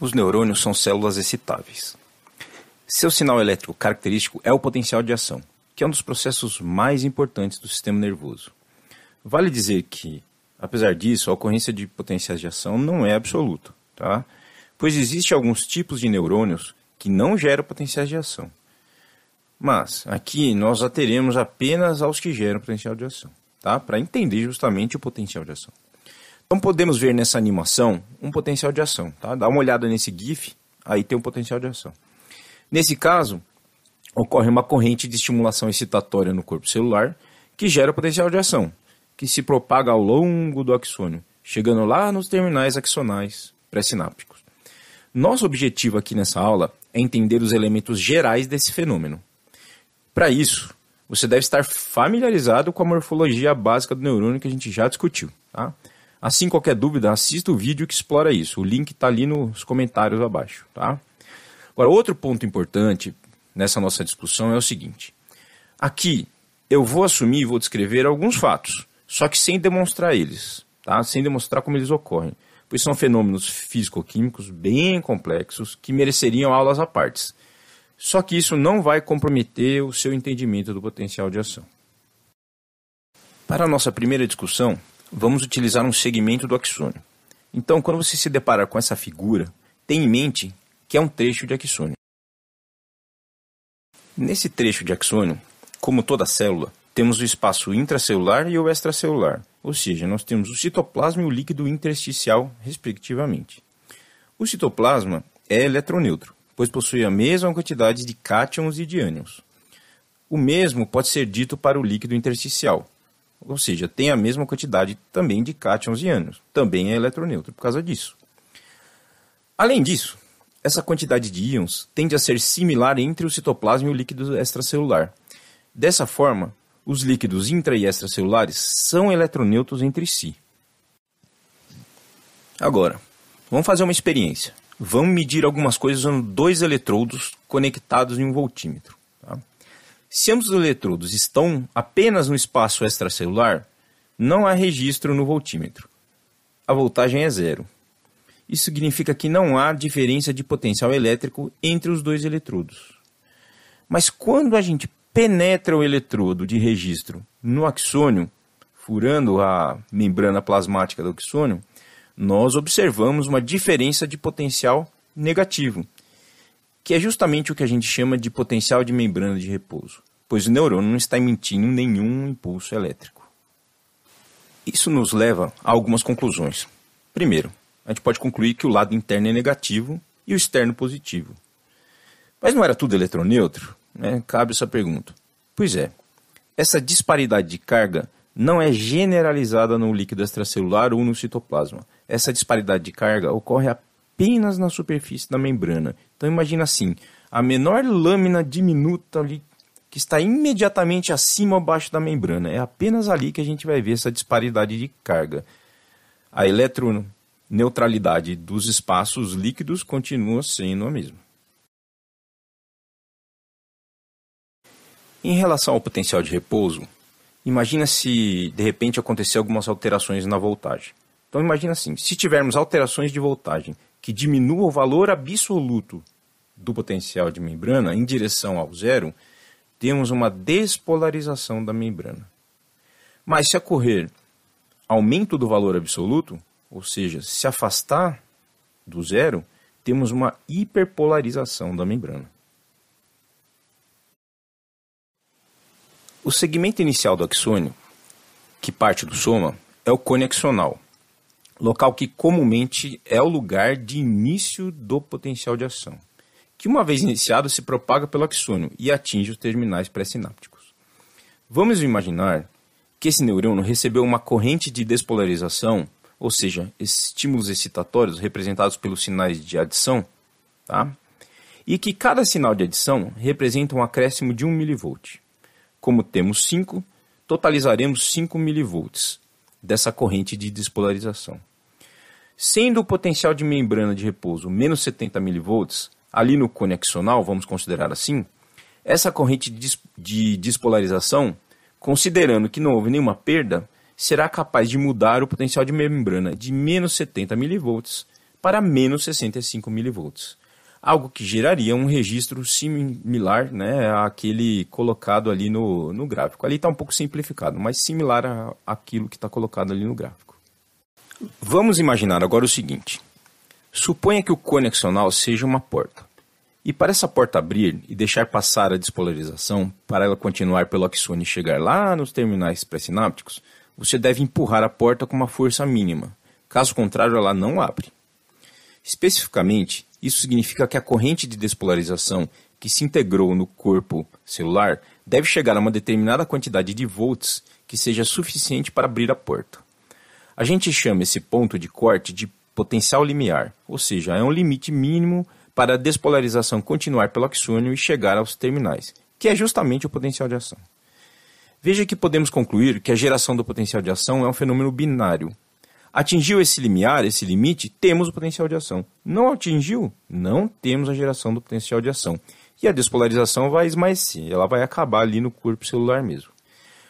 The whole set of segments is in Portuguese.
Os neurônios são células excitáveis. Seu sinal elétrico característico é o potencial de ação, que é um dos processos mais importantes do sistema nervoso. Vale dizer que, apesar disso, a ocorrência de potenciais de ação não é absoluta, tá? pois existem alguns tipos de neurônios que não geram potenciais de ação. Mas aqui nós ateremos apenas aos que geram potencial de ação, tá? para entender justamente o potencial de ação. Então podemos ver nessa animação um potencial de ação. Tá? Dá uma olhada nesse GIF, aí tem um potencial de ação. Nesse caso, ocorre uma corrente de estimulação excitatória no corpo celular que gera potencial de ação, que se propaga ao longo do axônio, chegando lá nos terminais axonais pré-sinápticos. Nosso objetivo aqui nessa aula é entender os elementos gerais desse fenômeno. Para isso, você deve estar familiarizado com a morfologia básica do neurônio que a gente já discutiu. Tá? Assim, qualquer dúvida, assista o vídeo que explora isso. O link está ali nos comentários abaixo, tá? Agora, outro ponto importante nessa nossa discussão é o seguinte. Aqui, eu vou assumir e vou descrever alguns fatos, só que sem demonstrar eles, tá? Sem demonstrar como eles ocorrem, pois são fenômenos físico-químicos bem complexos que mereceriam aulas à parte. Só que isso não vai comprometer o seu entendimento do potencial de ação. Para a nossa primeira discussão, vamos utilizar um segmento do axônio. Então, quando você se deparar com essa figura, tenha em mente que é um trecho de axônio. Nesse trecho de axônio, como toda célula, temos o espaço intracelular e o extracelular, ou seja, nós temos o citoplasma e o líquido intersticial, respectivamente. O citoplasma é eletroneutro, pois possui a mesma quantidade de cátions e de ânions. O mesmo pode ser dito para o líquido intersticial, ou seja, tem a mesma quantidade também de cátions e ânions, também é eletroneutro por causa disso. Além disso, essa quantidade de íons tende a ser similar entre o citoplasma e o líquido extracelular. Dessa forma, os líquidos intra e extracelulares são eletroneutros entre si. Agora, vamos fazer uma experiência. Vamos medir algumas coisas usando dois eletrodos conectados em um voltímetro. Se ambos os eletrodos estão apenas no espaço extracelular, não há registro no voltímetro. A voltagem é zero. Isso significa que não há diferença de potencial elétrico entre os dois eletrodos. Mas quando a gente penetra o eletrodo de registro no axônio, furando a membrana plasmática do axônio, nós observamos uma diferença de potencial negativo, que é justamente o que a gente chama de potencial de membrana de repouso, pois o neurônio não está emitindo nenhum impulso elétrico. Isso nos leva a algumas conclusões. Primeiro, a gente pode concluir que o lado interno é negativo e o externo positivo. Mas não era tudo eletroneutro? Né? Cabe essa pergunta. Pois é, essa disparidade de carga não é generalizada no líquido extracelular ou no citoplasma. Essa disparidade de carga ocorre apenas apenas na superfície da membrana. Então imagina assim, a menor lâmina diminuta ali que está imediatamente acima ou abaixo da membrana. É apenas ali que a gente vai ver essa disparidade de carga. A eletroneutralidade dos espaços líquidos continua sendo a mesma. Em relação ao potencial de repouso, imagina se de repente acontecer algumas alterações na voltagem. Então imagina assim, se tivermos alterações de voltagem que diminua o valor absoluto do potencial de membrana em direção ao zero, temos uma despolarização da membrana. Mas se ocorrer aumento do valor absoluto, ou seja, se afastar do zero, temos uma hiperpolarização da membrana. O segmento inicial do axônio, que parte do soma, é o conexional local que comumente é o lugar de início do potencial de ação, que uma vez iniciado se propaga pelo axônio e atinge os terminais pré-sinápticos. Vamos imaginar que esse neurônio recebeu uma corrente de despolarização, ou seja, estímulos excitatórios representados pelos sinais de adição, tá? e que cada sinal de adição representa um acréscimo de 1 mV. Como temos 5, totalizaremos 5 mV dessa corrente de despolarização. Sendo o potencial de membrana de repouso menos 70 mV, ali no conexional, vamos considerar assim, essa corrente de despolarização, considerando que não houve nenhuma perda, será capaz de mudar o potencial de membrana de menos 70 mV para menos 65 mV, algo que geraria um registro similar né, àquele colocado ali no, no gráfico. Ali está um pouco simplificado, mas similar àquilo que está colocado ali no gráfico. Vamos imaginar agora o seguinte. Suponha que o conexional seja uma porta. E para essa porta abrir e deixar passar a despolarização, para ela continuar pelo axônio e chegar lá nos terminais pré-sinápticos, você deve empurrar a porta com uma força mínima. Caso contrário, ela não abre. Especificamente, isso significa que a corrente de despolarização que se integrou no corpo celular deve chegar a uma determinada quantidade de volts que seja suficiente para abrir a porta. A gente chama esse ponto de corte de potencial limiar, ou seja, é um limite mínimo para a despolarização continuar pelo axônio e chegar aos terminais, que é justamente o potencial de ação. Veja que podemos concluir que a geração do potencial de ação é um fenômeno binário. Atingiu esse limiar, esse limite, temos o potencial de ação. Não atingiu, não temos a geração do potencial de ação. E a despolarização vai esmaecer, ela vai acabar ali no corpo celular mesmo.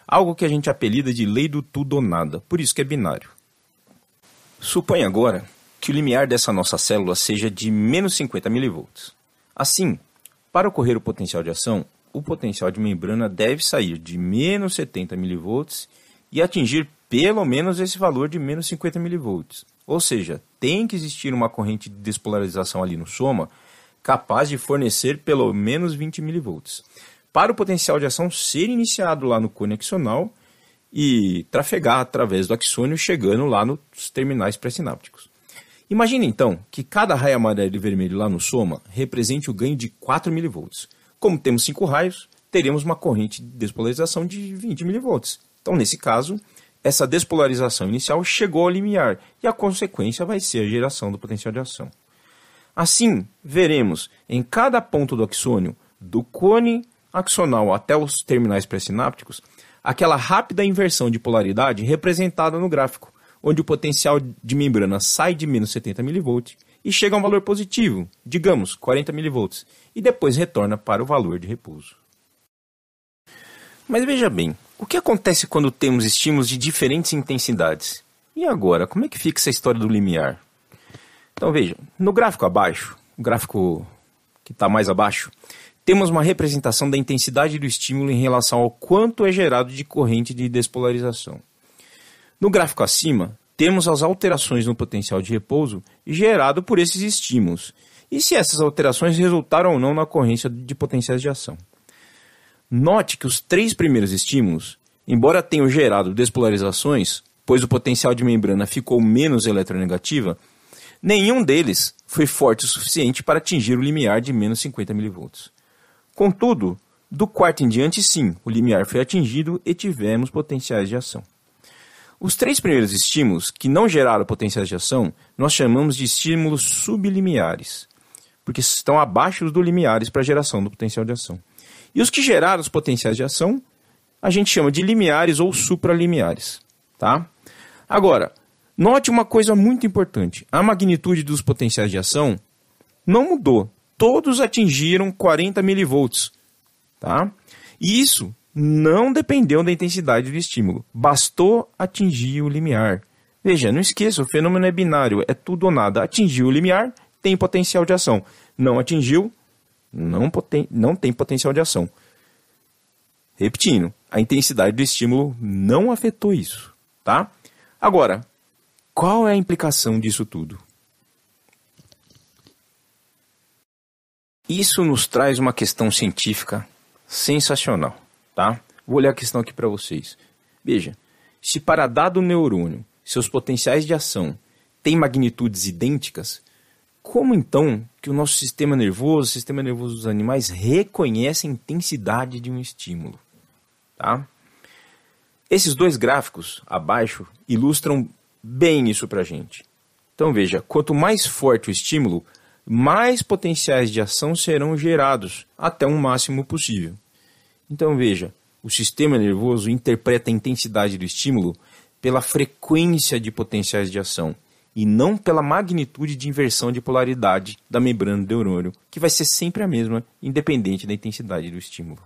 Algo que a gente apelida de lei do tudo ou nada, por isso que é binário. Suponha agora que o limiar dessa nossa célula seja de menos 50 mV. Assim, para ocorrer o potencial de ação, o potencial de membrana deve sair de menos 70 mV e atingir pelo menos esse valor de menos 50 mV. Ou seja, tem que existir uma corrente de despolarização ali no soma capaz de fornecer pelo menos 20 mV. Para o potencial de ação ser iniciado lá no conexional e trafegar através do axônio, chegando lá nos terminais pré-sinápticos. Imagine então que cada raio amarelo e vermelho lá no soma represente o ganho de 4 mV. Como temos 5 raios, teremos uma corrente de despolarização de 20 mV. Então, nesse caso, essa despolarização inicial chegou ao limiar e a consequência vai ser a geração do potencial de ação. Assim, veremos em cada ponto do axônio, do cone axonal até os terminais pré-sinápticos, aquela rápida inversão de polaridade representada no gráfico, onde o potencial de membrana sai de menos 70 mV e chega a um valor positivo, digamos 40 mV, e depois retorna para o valor de repouso. Mas veja bem, o que acontece quando temos estímulos de diferentes intensidades? E agora, como é que fica essa história do limiar? Então veja, no gráfico abaixo, o gráfico que está mais abaixo, temos uma representação da intensidade do estímulo em relação ao quanto é gerado de corrente de despolarização. No gráfico acima, temos as alterações no potencial de repouso gerado por esses estímulos e se essas alterações resultaram ou não na ocorrência de potenciais de ação. Note que os três primeiros estímulos, embora tenham gerado despolarizações, pois o potencial de membrana ficou menos eletronegativa, nenhum deles foi forte o suficiente para atingir o limiar de menos 50 mV. Contudo, do quarto em diante, sim, o limiar foi atingido e tivemos potenciais de ação. Os três primeiros estímulos que não geraram potenciais de ação nós chamamos de estímulos sublimiares, porque estão abaixo dos limiares para a geração do potencial de ação. E os que geraram os potenciais de ação a gente chama de limiares ou supralimiares. Tá? Agora, note uma coisa muito importante: a magnitude dos potenciais de ação não mudou todos atingiram 40 milivolts, tá? E isso não dependeu da intensidade do estímulo, bastou atingir o limiar. Veja, não esqueça, o fenômeno é binário, é tudo ou nada. Atingiu o limiar, tem potencial de ação. Não atingiu, não, poten não tem potencial de ação. Repetindo, a intensidade do estímulo não afetou isso, tá? Agora, qual é a implicação disso tudo? Isso nos traz uma questão científica sensacional, tá? Vou olhar a questão aqui para vocês. Veja, se para dado neurônio seus potenciais de ação têm magnitudes idênticas, como então que o nosso sistema nervoso, o sistema nervoso dos animais, reconhece a intensidade de um estímulo? Tá? Esses dois gráficos abaixo ilustram bem isso para gente. Então veja, quanto mais forte o estímulo, mais potenciais de ação serão gerados até um máximo possível. Então veja, o sistema nervoso interpreta a intensidade do estímulo pela frequência de potenciais de ação e não pela magnitude de inversão de polaridade da membrana do neurônio, que vai ser sempre a mesma, independente da intensidade do estímulo.